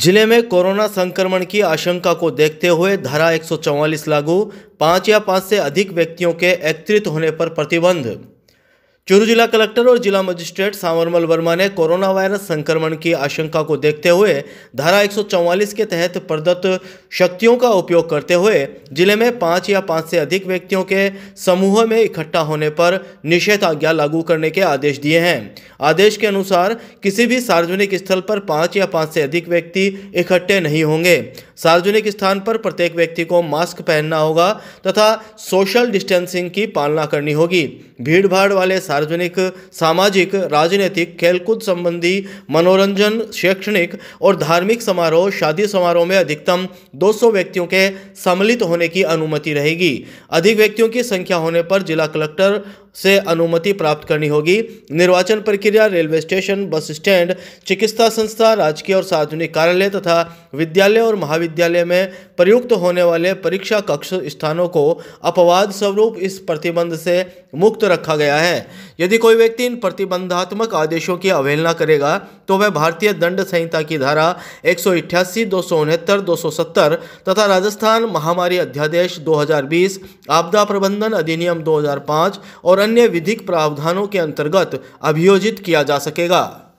जिले में कोरोना संक्रमण की आशंका को देखते हुए धारा 144 लागू पाँच या पाँच से अधिक व्यक्तियों के एकत्रित होने पर प्रतिबंध चूरू जिला कलेक्टर और जिला मजिस्ट्रेट सांवरमल वर्मा ने कोरोना वायरस संक्रमण की आशंका को देखते हुए धारा 144 के तहत प्रदत्त शक्तियों का उपयोग करते हुए जिले में पाँच या पाँच से अधिक व्यक्तियों के समूह में इकट्ठा होने पर निषेधाज्ञा लागू करने के आदेश दिए हैं आदेश के अनुसार किसी भी सार्वजनिक स्थल पर पाँच या पाँच से अधिक व्यक्ति इकट्ठे नहीं होंगे सार्वजनिक स्थान पर प्रत्येक व्यक्ति को मास्क पहनना होगा तथा सोशल डिस्टेंसिंग की पालना करनी होगी भीड़ वाले सार्वजनिक सामाजिक राजनीतिक खेलकूद संबंधी मनोरंजन शैक्षणिक और धार्मिक समारोह शादी समारोह में अधिकतम 200 व्यक्तियों के सम्मिलित होने की अनुमति रहेगी अधिक व्यक्तियों की संख्या होने पर जिला कलेक्टर से अनुमति प्राप्त करनी होगी निर्वाचन प्रक्रिया रेलवे स्टेशन बस स्टैंड चिकित्सा संस्था राजकीय और सार्वजनिक कार्यालय तथा विद्यालय और महाविद्यालय में प्रयुक्त होने वाले परीक्षा कक्ष स्थानों को अपवाद स्वरूप इस प्रतिबंध से मुक्त रखा गया है यदि कोई व्यक्ति इन प्रतिबंधात्मक आदेशों की अवहेलना करेगा तो वह भारतीय दंड संहिता की धारा एक सौ इक्यासी दो सौ उनहत्तर दो सौ सत्तर तथा राजस्थान महामारी अध्यादेश 2020 आपदा प्रबंधन अधिनियम 2005 और अन्य विधिक प्रावधानों के अंतर्गत अभियोजित किया जा सकेगा